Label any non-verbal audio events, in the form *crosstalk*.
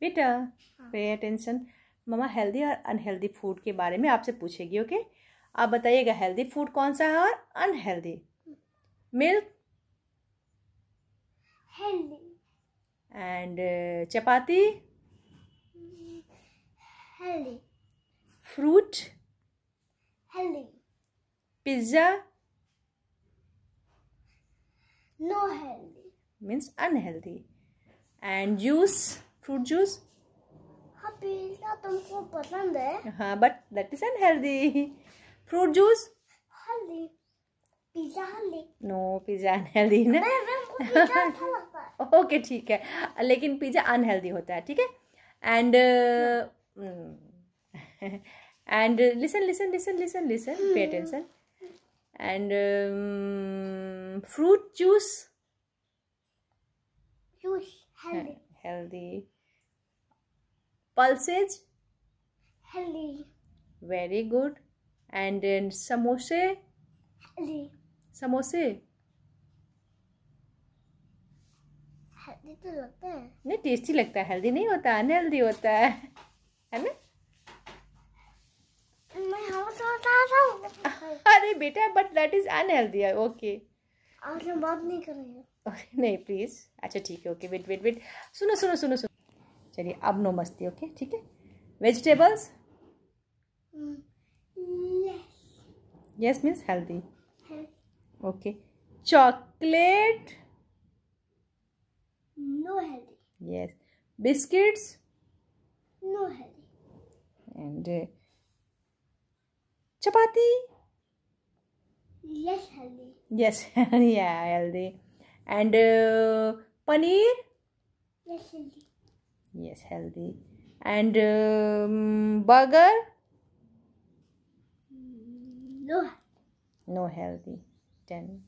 बेटा pay attention mama healthy और unhealthy food के बारे में आपसे पूछेगी ओके आप बताइएगा हेल्दी फूड कौन सा है और unhealthy milk and chapati healthy fruit healthy pizza no healthy means unhealthy and juice fruit juice हाँ पीना तुमको पसंद है हाँ but that is unhealthy fruit juice healthy pizza healthy no pizza unhealthy ना ओके अच्छा *laughs* ठीक है लेकिन पिज्जा अनहेल्दी होता है ठीक है and and listen listen listen listen listen pay attention and fruit juice juice healthy pulses hello very good and then uh, samosa hello samosa तो लगता है नहीं टेस्टी लगता है हेल्दी नहीं होता अनहेल्दी होता है है ना हाँ, हाँ, हाँ, अरे बेटा बट दैट इज अनहेल्दी है ओके आज हम बात नहीं करेंगे नहीं प्लीज अच्छा ठीक है ओके वेट वेट वेट सुनो सुनो सुनो सुनो चलिए अब नो मस्ती ओके ठीक है vegetables yes means healthy okay chocolate no healthy yes biscuits no healthy and chapati yes healthy yes या healthy and paneer yes healthy yes healthy and um, burger no no healthy 10